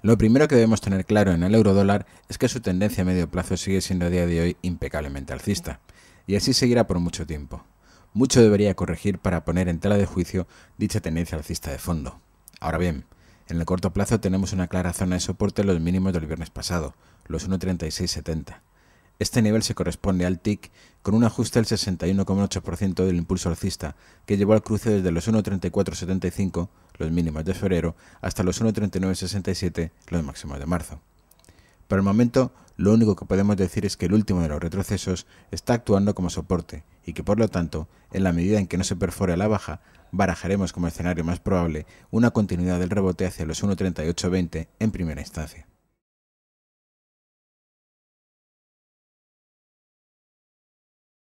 Lo primero que debemos tener claro en el eurodólar es que su tendencia a medio plazo sigue siendo a día de hoy impecablemente alcista, y así seguirá por mucho tiempo. Mucho debería corregir para poner en tela de juicio dicha tendencia alcista de fondo. Ahora bien, en el corto plazo tenemos una clara zona de soporte en los mínimos del viernes pasado, los 1.3670. Este nivel se corresponde al TIC con un ajuste del 61,8% del impulso alcista que llevó al cruce desde los 1.3475 los mínimos de febrero, hasta los 1.3967, los máximos de marzo. Por el momento, lo único que podemos decir es que el último de los retrocesos está actuando como soporte y que por lo tanto, en la medida en que no se perfore a la baja, barajaremos como escenario más probable una continuidad del rebote hacia los 1.3820 en primera instancia.